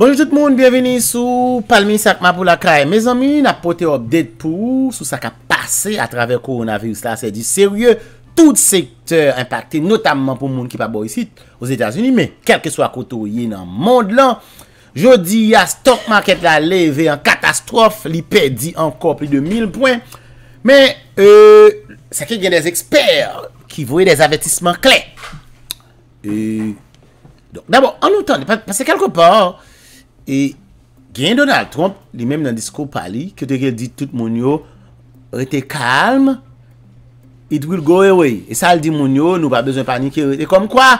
Bonjou tout moun, bienveni sou, palmi sak ma pou la ka e mezan mi, na pote op det pou sou sak a pase euh, a traver koronavirous la, se di serye, tout sektèr impacte, notamman pou moun ki pa bo yisi, ouz Etats-Unis, men, kelke sou a koto yin an moun lan, jodi ya stok market la leve an katastrof, li pedi an kop li de mil pwen, men, eee, seke gen des eksper, ki voye des avetisman kle, eee, donk, dabo, an nou tan, ne pase kelko pa, an, E gen Donald Trump, li menm nan disko pali, kote ke di tout moun yo, rete kalm, it will go away. E sa li di moun yo, nou pa bezon panike, rete kom kwa,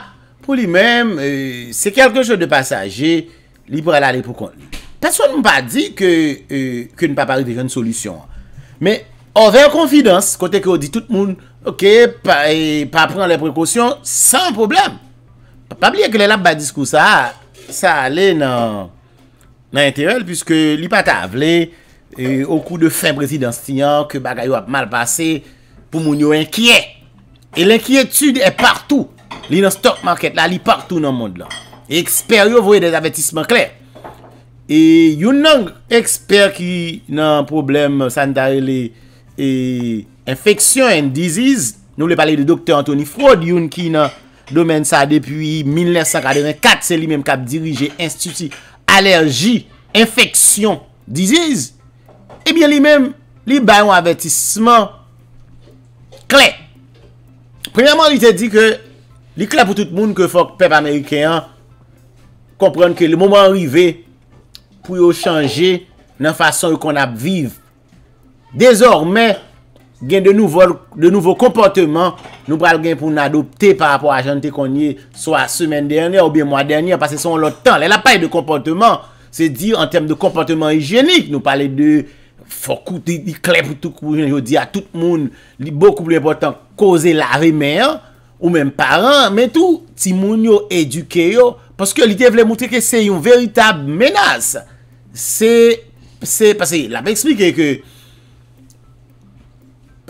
pou li menm, e, se kelke chou de pasaje, li pou ala le pou kon. Pason mou pa di ke e, nou pa pari de jen solisyon. Me, over confidence, kote ke ou di tout moun, ok, e, pa pran le prekosyon, san problem. Pa pli e ke le lap ba disko sa, sa ale nan... Nan enterelle, pwiske li pata avle, e okou de fin prezidans tiyan, ke bagay yo ap mal pase, pou moun yo enkiye. E l'enkiye tude e partou, li nan stok market la, li partou nan moun la. E eksper yo vwe de zavetisman kler. E yon nan eksper ki nan problem sanitarele, e infeksyon, en disease, nou le pale de doktor Anthony Fraud, yon ki nan domen sa depwi 1944, se li men kap dirije instituti alerji, infeksyon, diziz, ebyen eh li menm li bayon avetisman kle. Premèman li te di ke li kle pou tout moun ke fok pep Amerikean, komprèn ke li mouman rive pou yo chanje nan fason yo kon ap viv. Dezormè, gen de nouvo komportement nou pral gen pou nan adopte par rapport a jante konye so a semen derne ou biye mwa derne a pase son lot tan. Le la paye de komportement se dir an tem de komportement higienik nou pale de fokou di klep ou tout koujen yo di a tout moun li boku pou li epotant koze la remer ou menm paran men tou ti moun yo eduke yo paske li devle moutre ke se yon veritab menas se se paske la pe eksplike ke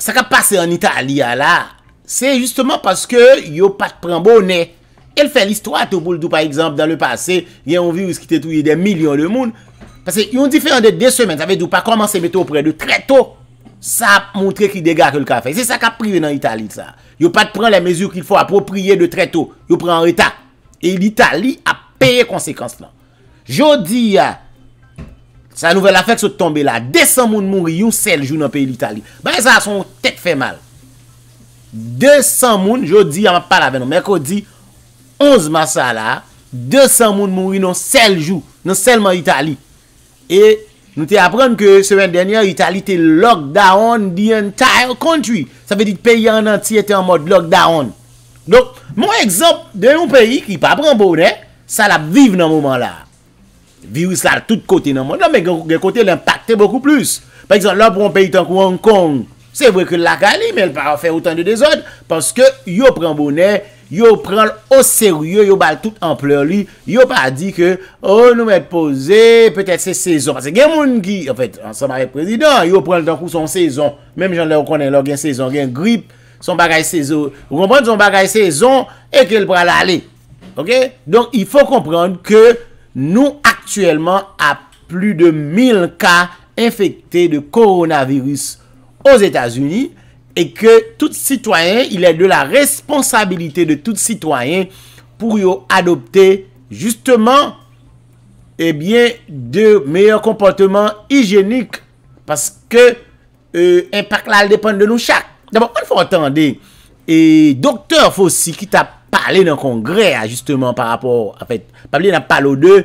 Sa ka pase an Italiya ah, la, se justman paske yo pat pren bonen. El fe l'histoire tou pou l'dou pa exemple dan le pase, yon virus ki te touye den milyon de moun. Pase yon di fe an det de semen, sa ve d'ou pa komanse mette ou pre de tre to, sa ap moutre ki dega ke l'kafe. Se sa ka prive nan Italiya sa. Yo pat pren la mezu ki l'fo apopriye de tre to. Yo pren an Eta. E l'Italiya peye konsekans nan. Jodi ya. Ah, Sa nouvel afek sou tombe la. 200 moun mounri yon seljou nan peyi l'Italie. Banè sa, son tek fe mal. 200 moun, jodi, an pa la ven. Mèk o di, 11 masal la, 200 moun mounri nan seljou, nan selman l'Italie. E nou te apren ke semen denyan, l'Italie te lock down the entire country. Sa ve di peyi an an ti ete an mod lock down. Non, moun ekzop de yon peyi ki pa pran bonè, sa la vive nan mouman la. virus la tout kote nan moun. Nan, men gen kote, l'impakte beaucoup plus. Par exemple, la pou an peyi tankou Hong Kong, se vwe ke lakali, men l pa an fey otan de dezod, paske yo pren bonè, yo pren l o seryè, yo bal tout amplè li, yo pa di ke, oh, nou men pose, petè se sezon, anse gen moun ki, anseman reprezidant, yo pren l tankou son sezon, menm jan lè ou konen lò, gen sezon, gen grip, son bagay sezon, ou konpren son bagay sezon, e ke l pral alè. Ok? Donk, y fò komprend ke, a plus de 1000 ka infekte de koronavirus aux Etats-Unis et que tout citoyen il est de la responsabilite de tout citoyen pour y adopter justement et eh bien de meilleurs comportements hygieniques parce que impact euh, là, il dépend de nous chaque. D'abord, il faut entendre et Dr. Fossey qui t'a parlé dans le congrès, justement, par rapport à Pavel, il n'a pas l'odeur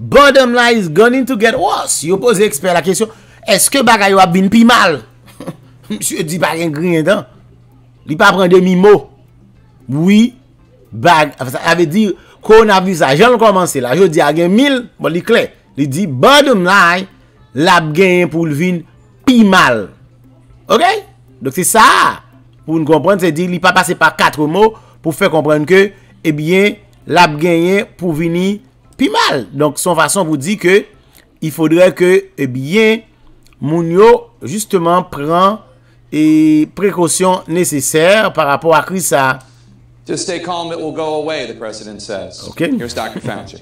bottom line is going to get worse. Yo pose ekspert la kesyon, eske bagay yo ap vin pi mal? Msyo di bagay gri entan. Li pa pren demi mo. Oui, bagay, avè di, kon avi sa, jen l komanse la, yo di agen mil, bon li kle, li di, bottom line, l ap genyen pou vin pi mal. Ok? Dok se sa, pou nou komprende, se di, li pa pase pa katre mo, pou fè komprende ke, ebyen, l ap genyen pou vin pi mal. pi mal. Donk son fason pou di que i fodre ke, ebyen, eh moun yo, justement, pren, e prekosyon neseser par rapport a kri sa. Just stay calm, it will go away, the president says. Okay. Here's Dr. Fauci.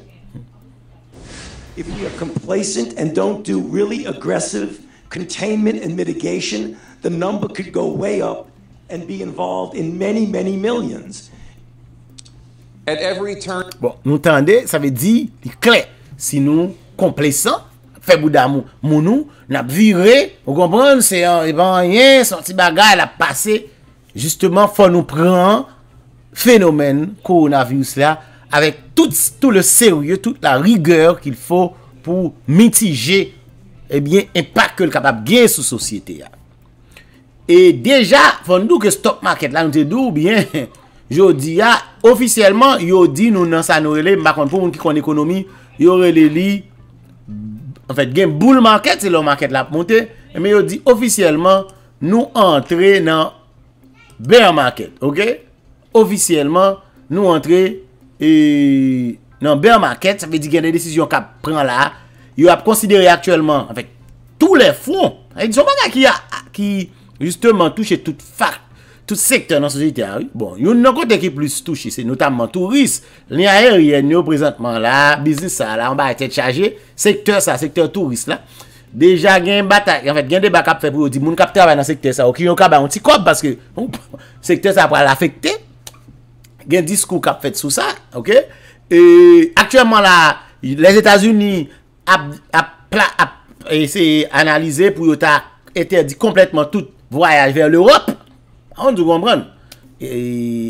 If we are complacent and don't do really aggressive containment and mitigation, the number could go way up and be involved in many, many millions. Bon, nou tende, sa ve di, di klet, si nou komplesan, febou damou, mounou, nap vivre, ou kompran, se yon, yon, e e, son ti bagay, la pase, justeman, fò nou pran, fenomen, koronavius la, avèk tout tout le serye, tout la rigèr ki l fò pou mitije, ebyen, impak ke l kapab gen sou sosyete ya. E deja, fò nou ke stop market lan te dou, byen, jodi ya, Ofisyeleman, yo di nou nan sa nou rele, makon pou moun ki kon ekonomi, yo rele li, enfet gen boule market se lò market la ap monte, men yo di ofisyeleman nou antre nan bear market, ok? Ofisyeleman, nou antre e, nan bear market, sa fe di gen de desisyon ka pren la, yo ap konsidere aktuellement, enfet, tout le front, enfet, dison mga ki a, ki, justeman touche tout fakt, tout sekteur nan sosyete ari. Ah bon, yon nan kote ki plus touche, se notamman touriste, li ayer yon yo prezentman la, bizis sa la, an ba ete chaje, sekteur sa, sekteur touriste la, deja gen batak, en fet, gen deba kap fe pou yon di, moun kap te avan nan sekteur sa, ok, yon ka ba yon ti kop, paske, sekteur sa apwa la fekte, gen diskou kap fet sou sa, ok, e, aktuèman la, les Etats-Unis, ap, ap, ap, ap, ap, ap, ap, ap, ap, ap, ap, A yon di gombran,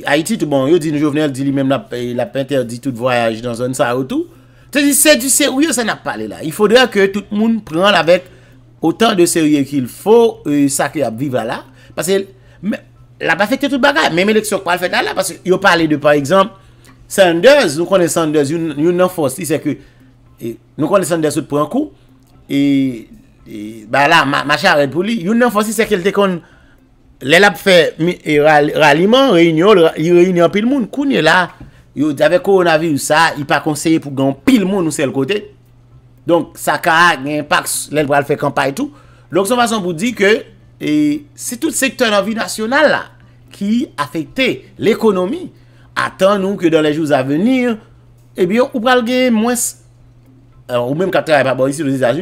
a iti tout bon, yo di nou jo vene, di li menm la pey, la peyter di tout voyaj dan zon sa ou tout, te di se di se wyo se nap pale la, y fode a ke tout moun preman avet otan de se wyo ki l fo, sa ki ap viva la, la pa fekte tout bagay, yon pale de par exemple, Sanders, nou konen Sanders, yon nan fos, nou konen Sanders out pou an kou, yon nan fos, yon nan fos, Lè la pou fè e, raliman, reynyon, yon reynyon pil moun. Koun yon la, yon dave koronavi yon sa, yon pa konseye pou gen pil moun ou se l kote. Donk, sa ka ak, gen impak, lè l pral fè kampay tout. Donk, son fason pou di ke, e, se tout sektor nan vi nasyonal la, ki afekte l ekonomi, atan nou ke dan le jous avenir, e bi yon pral gen mwens, euh, ou menm kater yon pa bo yisi l E.S.A.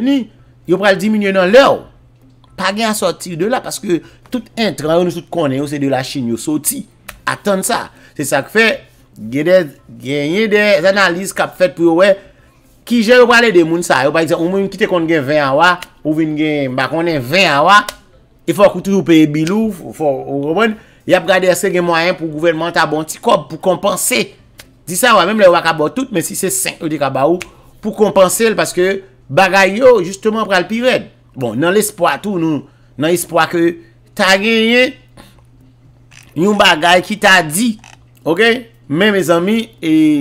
Yon pral diminyen nan lè ou. pa gen a soti de la, paske tout intre, an yo nou sot konen yo, se de la chini yo soti, atan sa, se sa kfe, genye de, zanan lise kap fet pou yo we, ki jè yo wale de moun sa, yo pa ekse, ou moun kite konen gen 20 awa, ou vin gen bakonnen 20 awa, e fò koutou peye bilou, fò, yap gade ase gen mwayen, pou gouvenman ta bon ti kob, pou kompense, di sa wame, mwen wakabot tout, men si se sen, ou de kaba ou, pou kompense l, paske bagay yo, justman pral pi ved, Bon, nan l'espoi tou nou, nan l'espoi ke ta genye, yon bagay ki ta di, ok? Men, me zami,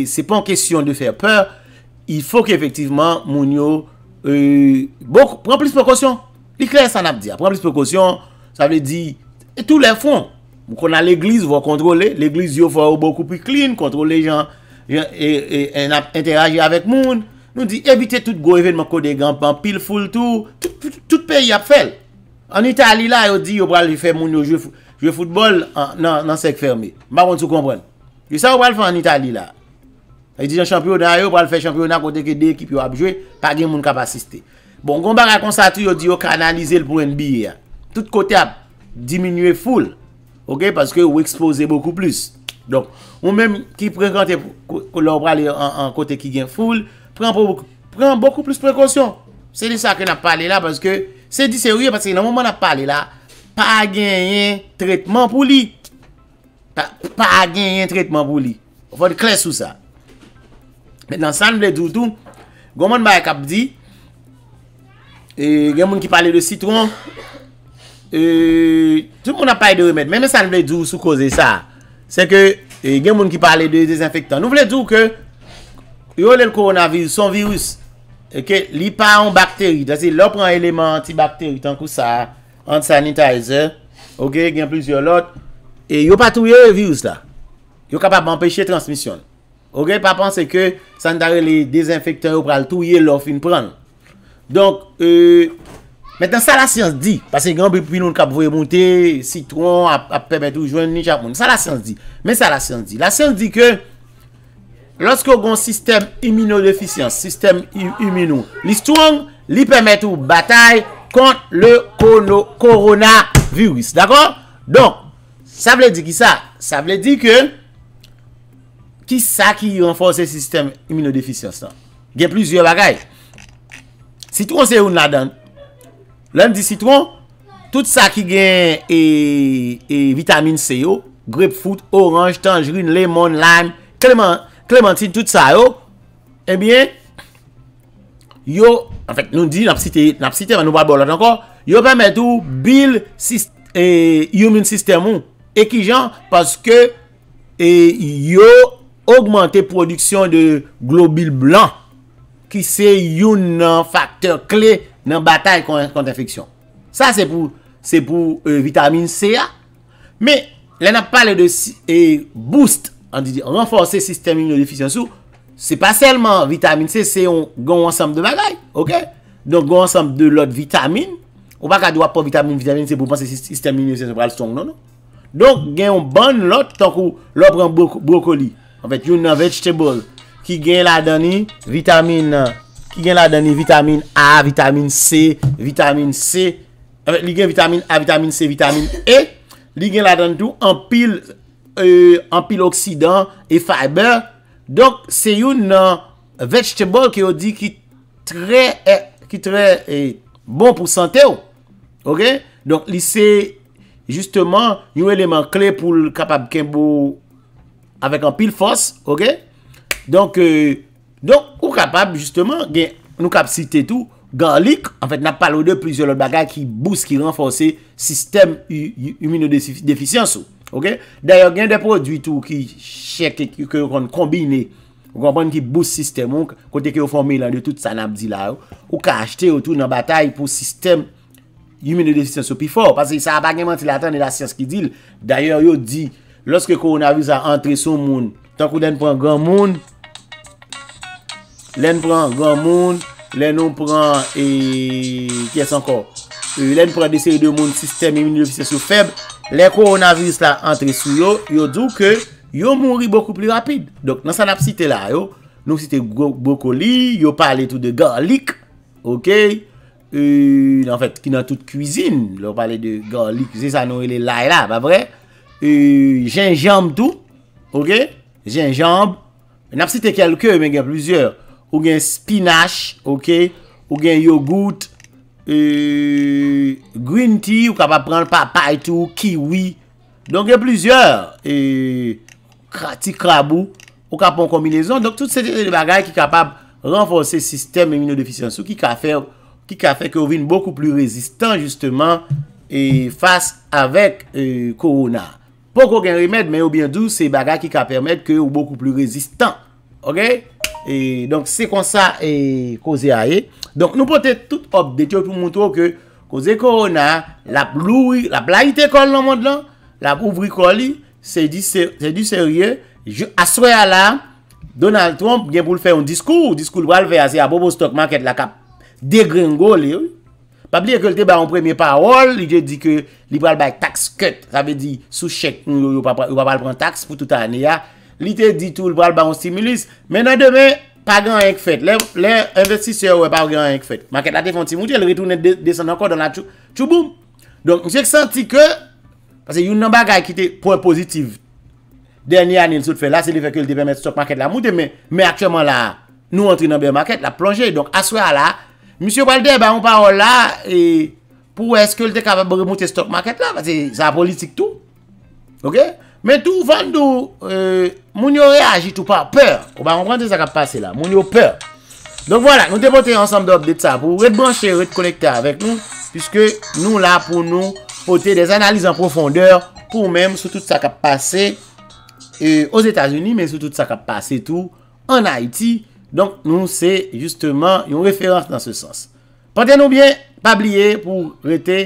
se pon kesyon de fer peur, yfo ke efektiveman moun yo, pren plis prekosyon, li kler san ap diya, pren plis prekosyon, sa ve di, e tou le fon, mou konan l'eglis vou kontrole, l'eglis yo fwa ou bokou pi klin, kontrole jan, en ap interaje avet moun, Nou di evite tout go even mwen kode gampan, pil ful tou, tout pe y ap fel. An itali la yo di yo pral fè moun yo jwe fútbol nan sek ferme. Mba kon sou kompren. Yo sa bon, yo pral fè an itali la. Yo di jan champyon nan yo, pral fè champyon nan kote ke de ekip yo ap jwe, pa gen moun kap asiste. Bon, kon ba rakonsa tou yo di yo kanalize l pouen bi ya. Tout kote ap diminue ful, ok, paske ou expose boku plus. Don, ou men ki prekante lor pral en kote ki gen ful, Pren beaucoup plus précaution. C'est de ça qu'on a parlé là. Parce que c'est dit c'est rire. Parce que normalement on a parlé là. Pas à gagner traitement pour lui. Pas à gagner traitement pour lui. Faut de clé sous ça. Maintenant ça nous l'est d'où tout. Goumane Bayek ap dit. Goumane qui parlait de citron. Tout le monde n'a pas eu de remède. Même ça nous l'est d'où sous cause de ça. C'est que goumane qui parlait de désinfectant. Nous l'est d'où que. yo lèl koronavir, son virus, eke, li pa an bakteri, dase lò pran eleman antibakteri, tankou sa, ant-sanitizer, ok, gen plusieurs lot, e yo pa touye e virus la, yo kapap m'empeche transmisyon, ok, pa panse ke, san dare li dezenfekteur ou pral touye lò fin pran, donk, e, men dan sa la sians di, pase yon bepiloun kap vwe moutè, si tron ap pèmè toujwen ni chap moun, sa la sians di, men sa la sians di, la sians di ke, Lanske ou gon sistem immunodeficiens, sistem immunou, li stwong, li pemet ou batay kont le korona virus. D'akon? Don, sa vle di ki sa? Sa vle di ke, ki sa ki yon fòse sistem immunodeficiens nan? Gen plizye bagay. Citron se yon la dan. Lèm di citron, tout sa ki gen e vitamin se yo, oh, grapefruit, orange, tangerine, lemon, lime, kleman, Clementine, tout sa yo, ebyen, eh yo, en fèk, nou di, nap site, nap site, va nou babolat ankon, yo pèmèd ou bil human system ou ekijan paske eh, yo augmentè produksyon de globil blan ki se youn nan faktèr kle nan batay kont-infeksyon. Sa, se pou euh, vitamin C a, me, le nap pale de eh, boost an di di, an renforsè sistèmine de déficiens sou, se pa selman vitamine C, se yon gon ansèm de bagay, ok? Donk gon ansèm de lot vitamine, ou baka dwa pou vitamine, vitamine C pou panse sistèmine de déficiens sou, nan? Non, non. Donk gen yon ban lot, tan kou lot bran brokoli, an fèt, yon nan vegetable, ki gen la dani vitamine, ki gen la dani vitamine A, vitamine C, vitamine C, an fèt, li gen vitamine A, vitamine C, vitamine E, li gen la dani tout, an pil an pil oksidant e, e fayber donk se yon nan vechtebol ki yo di ki tre e, e, bon pou sante yo ok donk li se justeman yon eleman kle pou kapab kenbo avèk an pil fos ok donk ou kapab justeman gen nou kap site tou galik an fèt nan palo de prizolot bagay ki boost ki renforsi sistem yu minodeficyans yo Ok, d'ayor gen de prodwit ou ki chek ke yon kon kombine, yon kon pon ki boost sistem ou, kote ke yon formi lan de tout sa nabdi oh. la ou, ou ka achete ou tou nan batay pou sistem yon meni de fisyons ou pi fò, pasi sa apak gen man ti la tan de la sèns ki dil, d'ayor yon di, loske koronaviz a antre son moun, tan kou den pran gran moun, len pran gran moun, len ou pran, eee, kyes ankor, euh, len pran desi yon moun sistem yon meni de fisyons ou feb, Le koronaviris la entre sou yo, yo dou ke yo mouri bokou pli rapide. Dok, nan sa nap site la yo, nan site bokoli, yo pale tout de galik, ok? E, nan fek, ki nan tout kouzine, yo pale de galik, ze sa nou e le lay la, ba bre? E, jenjam tou, ok? Jenjam, nan site kelke, men gen plizye, ou gen spinach, ok? Ou gen yogoutte. E, green tea ou kapap pran papay tou kiwi Donke plizyeur e, Krati krabou Ou kapon kombinezon Donk tout se te bagay ki kapap renfonse sistem immunodeficiens Ou ki ka fe ke ou vin bokou plu rezistan Justeman E fase avek korona e, Ponk ou gen remed Men ou bientou se bagay ki ka permette Ke ou bokou plu rezistan Ok Ok E donk se kon sa e koze a e, donk nou pote tout obdete yo pou mwoto ke koze korona, la ploui, la playite kol nan mand lan, la ouvri kol li, se di serye, aswe ala, Donald Trump gen pou l fè yon diskou, diskou l val ve a se a bobo stokman ket la kap degrengo li, pa bli ekol te ba yon premye parol, li je di ke li val bay taks ket, sa ve di sou chek, yo pa val pren taks pou tout ane ya, li te ditoul pou al baon stimulus men nan deme, pa gen an yon k fèt le investisseur wè pa gen an yon k fèt maket la te fon ti moutè, le retounen desan an kon dan la chou boum donk msèk senti ke yon nan bagay ki te proye pozitiv denye anil sot fè, la se li fè kèl te pèmè stok maket la moutè, men aktyèman la nou antri nan bè maket la plonjè donk aswa la, msèk wè al dey ba mou pa wò la pou wè skèl te kavèm bè moutè stok maket la sa politik tou ok Men tou van nou, euh, moun yo reajit ou pa, peur. Ou ba ankwante sa kap pase la, moun yo peur. Donk wala, nou te pote ansam do obdet sa pou ret blanche, ret konekte avek nou. Piske nou la pou nou pote des analize an profondeur pou mèm sou tout sa kap pase. Os Etats-Unis, euh, men sou tout sa kap pase tou. An Haiti, donk nou se justeman yon referans nan se sens. Pote an nou bie, pa blie pou rete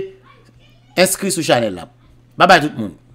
inskri sou chanel la. Baba tout moun.